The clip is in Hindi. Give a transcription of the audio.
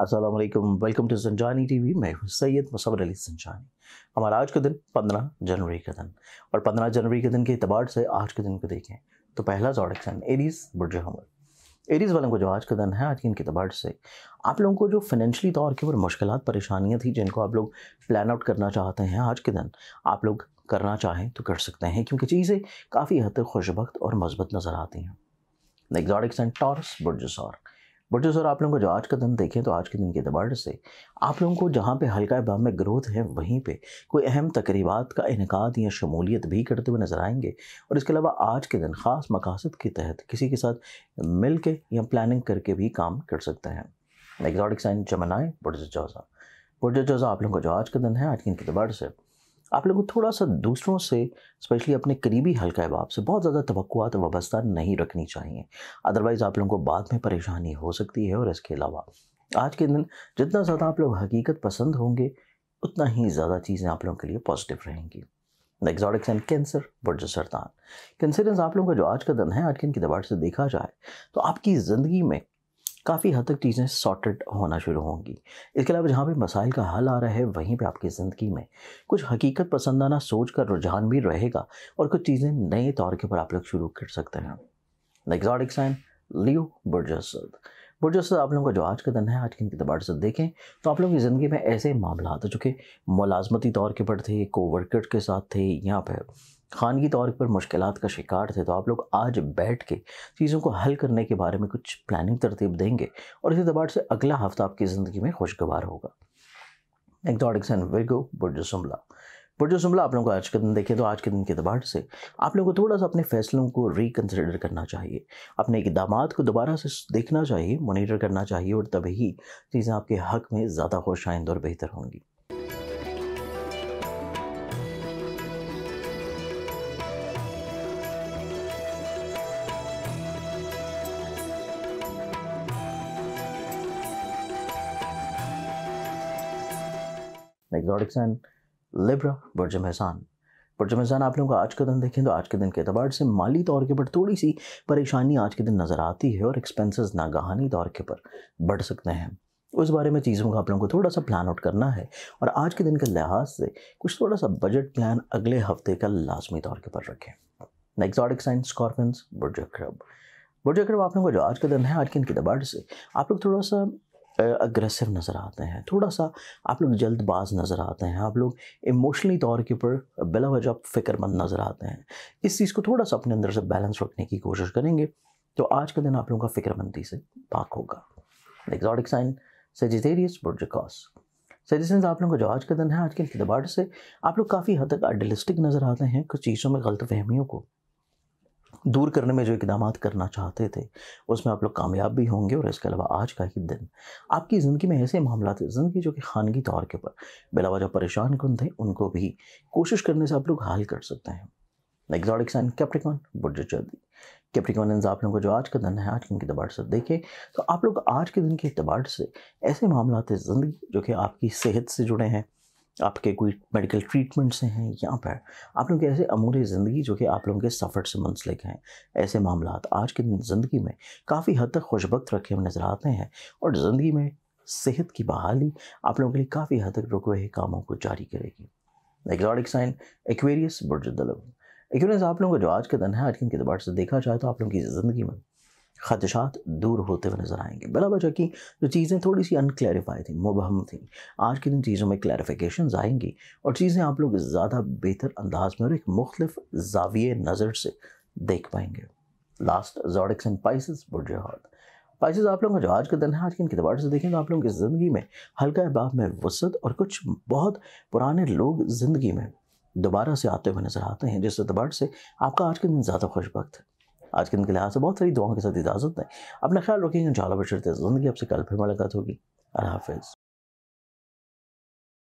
अस्सलाम वालेकुम वेलकम टू टी टीवी मैं सैयद मुसवर अली सन्जानी हमारा आज का दिन 15 जनवरी का दिन और 15 जनवरी के दिन के अतबार से आज के दिन को देखें तो पहला जॉडिक सन एरीज बुर्ज हमर एरीज वालों को जो आज का दिन है आज के इनके अतबार से आप लोगों को जो फाइनेंशली तौर के ऊपर मुश्किल परेशानियाँ थी जिनको आप लोग प्लान आउट करना चाहते हैं आज के दिन आप लोग करना चाहें तो कर सकते हैं क्योंकि चीज़ें काफ़ी हद तक खुशबक और मजबूत नज़र आती हैं एग्जॉटिक्स एंड टॉर्स बुरजसौर बट जो सर आप लोगों को जो आज का दिन देखें तो आज के दिन के अतबार से आप लोगों को जहाँ पे हल्का इबाम में ग्रोथ है वहीं पे कोई अहम तकरीबात का इनका या शमूलियत भी करते हुए नज़र आएंगे और इसके अलावा आज के दिन ख़ास मकासद के तहत किसी के साथ मिल के या प्लानिंग करके भी काम कर सकते हैं एग्जॉटिक साइन जमनाए बुट जौज़ा बुट जौज़ा आप लोगों को जो आज का दिन है आज के दिन के अतबार से आप लोगों को थोड़ा सा दूसरों से स्पेशली अपने करीबी हल्का अहबाब से बहुत ज़्यादा तवक्कुआत वाबस्ता नहीं रखनी चाहिए अदरवाइज़ आप लोगों को बाद में परेशानी हो सकती है और इसके अलावा आज के दिन जितना ज़्यादा आप लोग हकीकत पसंद होंगे उतना ही ज़्यादा चीज़ें आप लोगों के लिए पॉजिटिव रहेंगी एग्जॉटिक्स एंड कैंसर वर्ज सरतान कैंसर आप लोगों का जो आज का दिन है आज के दिन की से देखा जाए तो आपकी ज़िंदगी में काफ़ी हद तक चीज़ें सॉर्टेड होना शुरू होंगी इसके अलावा जहाँ पे मसाइल का हल आ रहा है वहीं पे आपकी ज़िंदगी में कुछ हकीकत पसंदाना सोच का रुझान भी रहेगा और कुछ चीज़ें नए तौर के ऊपर आप लोग शुरू कर सकते हैं द साइन लियो बुर्जसद बुर्जसद आप लोगों का जो आज का दिन है आज के इनके दबार से देखें तो आप लोगों की ज़िंदगी में ऐसे मामला जो कि मुलाजमती तौर के ऊपर थे कोवर्कर के साथ थे यहाँ पर खानगी तौर पर मुश्किल का शिकार थे तो आप लोग आज बैठ के चीज़ों को हल करने के बारे में कुछ प्लानिंग तरतीब देंगे और इसी दबाव से अगला हफ्ता आपकी ज़िंदगी में खुशगवार होगा एक्जॉटिक्स एंड वेगो बुर्जसुमला बुर्जसुमला आप लोगों को आज के दिन देखिए तो आज के दिन के दबाव से आप लोगों को थोड़ा सा अपने फैसलों को रिकन्सिडर करना चाहिए अपने इकदाम को दोबारा से देखना चाहिए मोनिटर करना चाहिए और तभी चीज़ें आपके हक में ज़्यादा खुशाइंद और बेहतर होंगी द एग्जॉटिक सन लिब्रा बुरज मेहसान बुरज महसान आप लोगों का आज का दिन देखें तो आज के दिन के अतबार से माली तौर के ऊपर थोड़ी सी परेशानी आज के दिन नज़र आती है और एक्सपेंसेस नागहानी तौर के पर बढ़ सकते हैं उस बारे में चीज़ों का आप लोगों को थोड़ा सा प्लान आउट करना है और आज के दिन के लिहाज से कुछ थोड़ा सा बजट प्लान अगले हफ्ते का लाजमी तौर के पर रखें नेक्सॉटिक साइंस स्कॉर्पियंस बुरज क्रब बुरज क्रब आप लोगों का जो आज का दिन है आज के दिन के दबार से आप लोग थोड़ा सा अग्रेसिव नज़र आते हैं थोड़ा सा आप लोग जल्दबाज नज़र आते हैं आप लोग इमोशनली तौर के ऊपर बिला वजह फ़िक्रमंद नज़र आते हैं इस चीज़ को थोड़ा सा अपने अंदर से बैलेंस रखने की कोशिश करेंगे तो आज का दिन आप लोगों का फ़िक्रमंदी से पाक होगा एग्जॉटिक साइन सजिटेरियस बुर्जकॉस सजेशन आप लोगों का जो आज का दिन है आज के अतबार से आप लोग काफ़ी हद तक आइडलिस्टिक नज़र आते हैं कुछ चीज़ों में गलत फहमियों को दूर करने में जो इकदाम करना चाहते थे उसमें आप लोग कामयाब भी होंगे और इसके अलावा आज का ही दिन आपकी ज़िंदगी में ऐसे मामला थे ज़िंदगी जो कि खानगी तौर के ऊपर बिलावा जो परेशान कन थे उनको भी कोशिश करने से आप लोग हाल कर सकते हैं एग्जॉटिक साइन कैप्टिकॉन बुड जल्दी कैप्टिकॉनियंस आप लोगों को जो आज का दिन है आज के अतबार से देखें तो आप लोग आज के दिन के अतबार से ऐसे मामला ज़िंदगी जो कि आपकी सेहत से जुड़े हैं आपके कोई मेडिकल ट्रीटमेंट से हैं यहाँ पर आप लोग ऐसे अमूर ज़िंदगी जो कि आप लोगों के सफ़र से मुंसलिक हैं ऐसे मामला आज दिन ज़िंदगी में काफ़ी हद तक खुशबक रखे हुए नज़र आते हैं और ज़िंदगी में सेहत की बहाली आप लोगों के लिए काफ़ी हद तक रुके हुए कामों को जारी करेगी एग्जॉटिक साइन एक्वेरियस बुरजदलव एक्वेरियस आप लोगों का जो आज का दिन है आज के अतबार से देखा जाए तो आप लोगों की ज़िंदगी में खदशात दूर होते हुए नज़र आएंगे बला वजह की जो चीज़ें थोड़ी सी अनकलैरिफाई थी मुबहम थी आज के दिन चीज़ों में क्लैरिफिकेशन आएंगी और चीज़ें आप लोग ज़्यादा बेहतर अंदाज में और एक मुख्तफ जाविय नज़र से देख पाएंगे लास्ट जॉडिक्स एंड पाइसिस बुर्ज पाइसिस आप लोगों का जो आज का दिन है आज के इनके दबार से देखें तो आप लोगों की ज़िंदगी में हल्का अहबाब में वसत और कुछ बहुत पुराने लोग ज़िंदगी में दोबारा से आते हुए नज़र आते हैं जिस एतबार से आपका आज का दिन ज़्यादा खुशबक है आज के दिन के लिहाज से बहुत सारी दुआओं के साथ इजाज़त है अपना ख्याल रखेंगे जाला बशरते जिंदगी आपसे कल फिर मुलाकात होगी अल्लाह हाफिज़